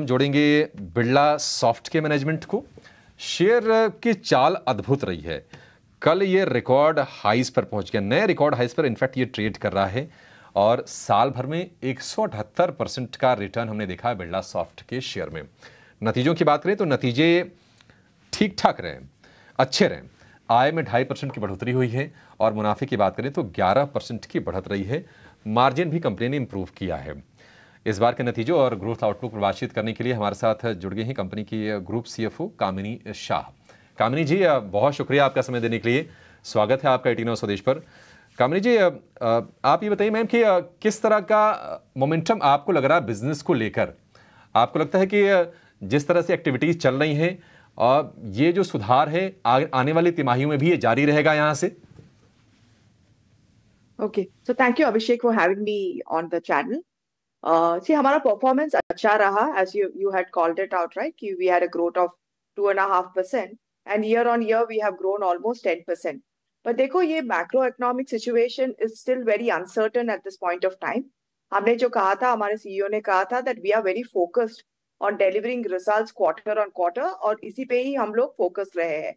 हम जोड़ेंगे बिरला सॉफ्ट के मैनेजमेंट को शेयर की चाल अद्भुत रही है कल ये रिकॉर्ड हाइस पर पहुंच गया नए रिकॉर्ड हाइस पर इनफैक्ट ये ट्रेड कर रहा है और साल भर में एक परसेंट का रिटर्न हमने देखा है बिरला सॉफ्ट के शेयर में नतीजों की बात करें तो नतीजे ठीक ठाक रहे अच्छे रहे आय में ढाई परसेंट की बढ़ोतरी हुई है और मुनाफे की बात करें तो ग्यारह परसेंट की बढ़त रही है मार्जिन भी कंपनी ने इम्प्रूव किया है इस बार के नतीजों और ग्रोथ आउटलुक पर बातचीत करने के लिए हमारे साथ जुड़ गए हैं कंपनी की ग्रुप सीएफओ कामिनी शाह कामिनी जी बहुत शुक्रिया आपका समय देने के लिए स्वागत है आपका एटीन स्वदेश पर कामिनी जी आप ये बताइए मैम कि किस तरह का मोमेंटम आपको लग रहा है बिजनेस को लेकर आपको लगता है कि जिस तरह से एक्टिविटीज़ चल रही हैं और ये जो सुधार है आने वाली तिमाहियों में भी ये जारी रहेगा यहाँ से okay so thank you Abhishek for having me on the channel जी uh, हमारा परफॉर्मेंस अच्छा रहा as you you had called it out right कि we had a growth of two and half percent and year on year we have grown almost ten percent पर देखो ये macro economic situation is still very uncertain at this point of time हमने जो कहा था हमारे CEO e ने कहा था that we are very focused on delivering results quarter on quarter और इसी पे ही हम लोग फोकस रहे हैं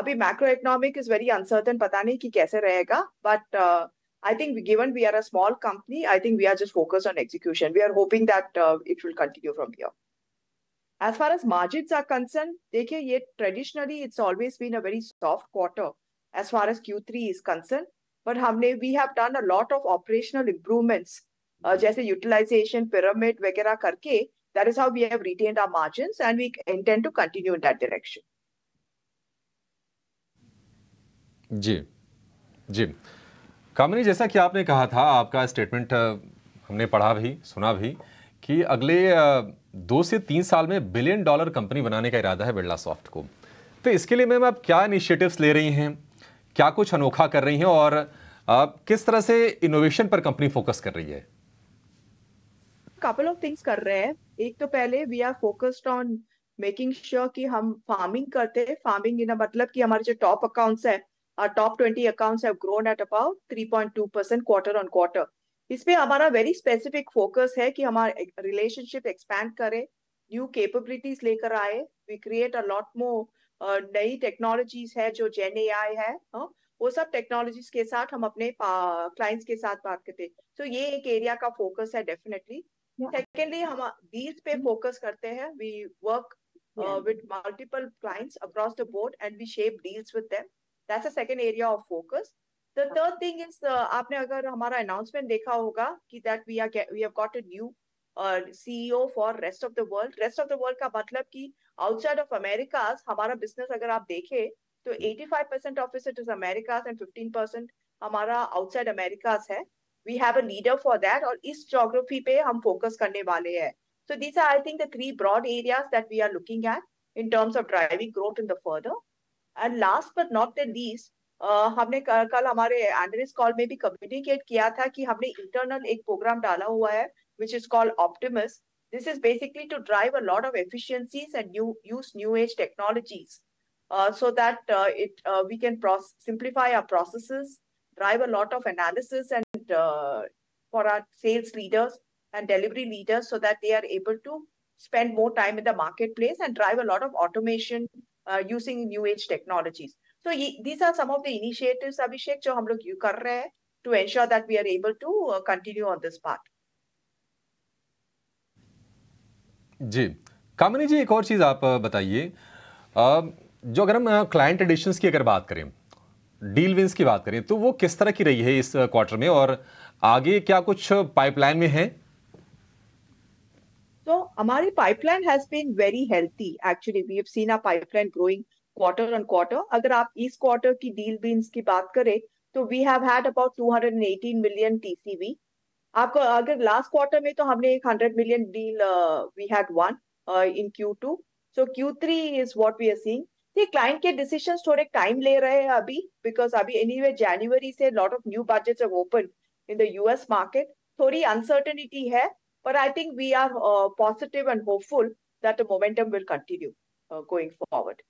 अभी macro economic is very uncertain पता नहीं कि कैसे रहेगा but I think given we are a small company, I think we are just focused on execution. We are hoping that uh, it will continue from here. As far as margins are concerned, dekhiye, yet traditionally it's always been a very soft quarter as far as Q3 is concerned. But humne, we have done a lot of operational improvements, uh, jaise utilization, pyramid, vagera karke. That is how we have retained our margins and we intend to continue in that direction. Jim. Jim. Kamini जैसा कि आपने कहा था आपका statement हमने पढ़ा भी सुना भी कि अगले दो से तीन साल में बिलियन डॉलर कंपनी बनाने का इरादा है बिरला सॉफ्ट को तो इसके लिए मैम आप क्या इनिशिएटिव्स ले रही हैं क्या कुछ अनोखा कर रही हैं और आप किस तरह से इनोवेशन पर कंपनी फोकस कर रही है कपल ऑफ थिंग्स कर रहे हैं एक तो पहले we are focused on making sure कि हम फार्मिंग करते हैं फार्मिंग मतलब कि हमारे जो टॉप अकाउंट्स है our top 20 accounts have grown at about 3.2% quarter on quarter. इस हमारा वेरी स्पेसिफिक फोकस है कि हमारा रिलेशनशिप एक्सपैंड करें न्यू कैपेबिलिटीज लेकर आए we create a lot more नई टेक्नोलॉजीज है जो जेन ए आई है हाँ। वो सब टेक्नोलॉजीज के साथ हम अपने क्लाइंट्स के साथ बात करते हैं so, सो ये एक एरिया का फोकस है डेफिनेटली सेकेंडली हम डील्स पे फोकस mm-hmm. करते हैं we work with multiple clients across the board and we shape deals with them that's the second area of focus the third thing is the aapne agar hamara announcement that we have got a new uh, ceo for rest of the world rest of the world outside of americas hamara business agar aap to 85% of it is americas and 15% hamara outside americas hai we have a leader for that so these are i think the three broad areas that we are looking at in terms of driving growth in the further and last but not the least uh, हमने कल हमारे analyst call में भी communicate किया था कि हमने internal एक प्रोग्राम डाला हुआ है this is basically to drive a lot of efficiencies and use new age technologies uh, so that uh, it we can simplify our processes drive a lot of analysis and for our sales leaders and delivery leaders so that they are able to spend more time in the marketplace and drive a lot of automation using new age technologies. So ye, these are some of the initiatives, Abhishek, जो हम लोग you कर रहे हैं to ensure that we are able to continue on this path. जी कामिनी जी एक और चीज़ आप बताइए जो अगर हम क्लाइंट एडिशंस की अगर बात करें डील विंस की बात करें तो वो किस तरह की रही है इस क्वार्टर में और आगे क्या कुछ पाइपलाइन में है So our pipeline has been very healthy. Actually, we have seen our pipeline growing quarter on quarter. If you talk about quarter की deal wins so we have had about 218 million TCV. आपको अगर last quarter में तो हमने एक 100 million deal uh, we had won uh, in Q2. So Q3 is what we are seeing. ये client के decision थोड़े टाइम ले रहे हैं अभी बिकॉज अभी एनी वे जनवरी से lot of new budget open in the US market थोड़ी अनसर्टनिटी है But I think we are uh, positive and hopeful that the momentum will continue uh, going forward.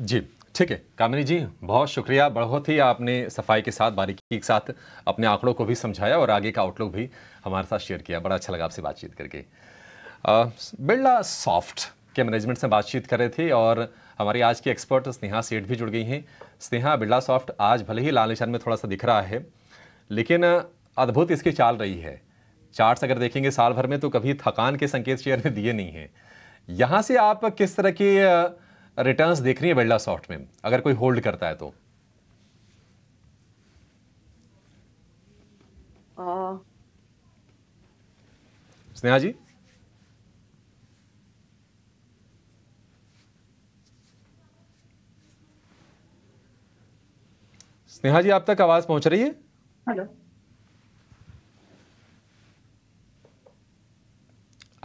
जी ठीक है कामिनी जी बहुत शुक्रिया बहुत ही आपने सफाई के साथ बारीकी के साथ अपने आंकड़ों को भी समझाया और आगे का आउटलुक भी हमारे साथ शेयर किया बड़ा अच्छा लगा आपसे बातचीत करके बिरला सॉफ्ट के मैनेजमेंट से बातचीत कर रहे थे और हमारी आज की एक्सपर्ट स्नेहा सेठ भी जुड़ गई हैं स्नेहा बिरला सॉफ्ट आज भले ही लाल निशान में थोड़ा सा दिख रहा है लेकिन अद्भुत इसकी चाल रही है चार्ट्स अगर देखेंगे साल भर में तो कभी थकान के संकेत शेयर में दिए नहीं हैं यहाँ से आप किस तरह के रिटर्न्स देख रही है बिरला सॉफ्ट में अगर कोई होल्ड करता है तो स्नेहा जी स्नेहा जी आप तक आवाज पहुंच रही है हेलो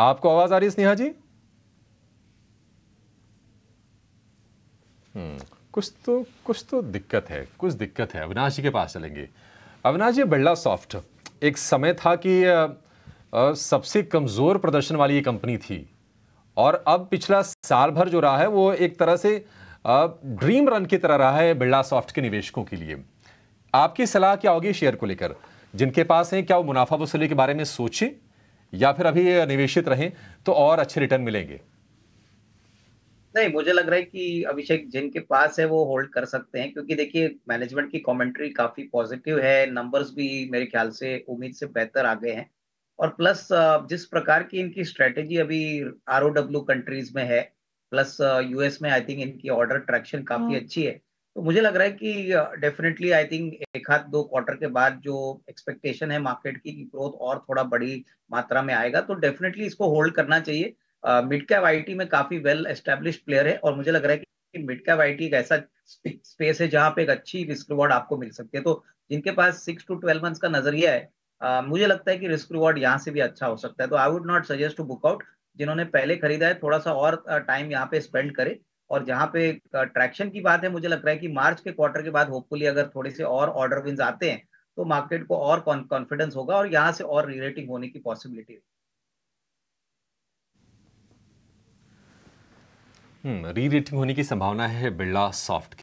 आपको आवाज आ रही है स्नेहा जी हम्म, कुछ तो कुछ तो दिक्कत है कुछ दिक्कत है अविनाश जी के पास चलेंगे अविनाश जी बिरला सॉफ्ट एक समय था कि सबसे कमज़ोर प्रदर्शन वाली ये कंपनी थी और अब पिछला साल भर जो रहा है वो एक तरह से ड्रीम रन की तरह रहा है बिरला सॉफ्ट के निवेशकों के लिए आपकी सलाह क्या होगी शेयर को लेकर जिनके पास है क्या वो मुनाफा वसूली के बारे में सोचें या फिर अभी निवेशित रहें तो और अच्छे रिटर्न मिलेंगे नहीं मुझे लग रहा है कि अभिषेक जिनके पास है वो होल्ड कर सकते हैं क्योंकि देखिए मैनेजमेंट की कमेंट्री काफी पॉजिटिव है नंबर्स भी मेरे ख्याल से उम्मीद से बेहतर आ गए हैं और प्लस जिस प्रकार की इनकी स्ट्रेटेजी अभी आर कंट्रीज में है प्लस यूएस में आई थिंक इनकी ऑर्डर ट्रैक्शन काफी हाँ। अच्छी है तो मुझे लग रहा है कि डेफिनेटली आई थिंक एक हाथ दो क्वार्टर के बाद जो एक्सपेक्टेशन है मार्केट की ग्रोथ और थोड़ा बड़ी मात्रा में आएगा तो डेफिनेटली इसको होल्ड करना चाहिए मिड कैप आई में काफी वेल एस्टेब्लिश प्लेयर है और मुझे लग रहा है कि मिड कैप आई एक ऐसा स्पेस है जहां पे एक अच्छी रिस्क रिवॉर्ड आपको मिल सकती है तो जिनके पास सिक्स टू ट्वेल्व मंथ्स का नजरिया है मुझे लगता है कि रिस्क रिवॉर्ड यहाँ से भी अच्छा हो सकता है तो I would not suggest to book out जिन्होंने पहले खरीदा है थोड़ा सा और टाइम यहाँ पे स्पेंड करे और जहाँ पे ट्रैक्शन की बात है मुझे लग रहा है कि मार्च के क्वार्टर के बाद होपफुली अगर थोड़े से और ऑर्डर विंस आते हैं तो मार्केट को और कॉन्फिडेंस होगा और यहाँ से और रिलेटिंग होने की पॉसिबिलिटी री रेटिंग होने की संभावना है बिरला सॉफ्ट